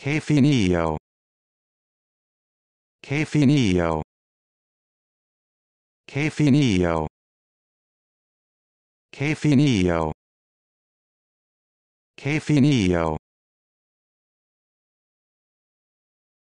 Cafinio. Cafinio. Cafinio. Cafinio. Cafinio.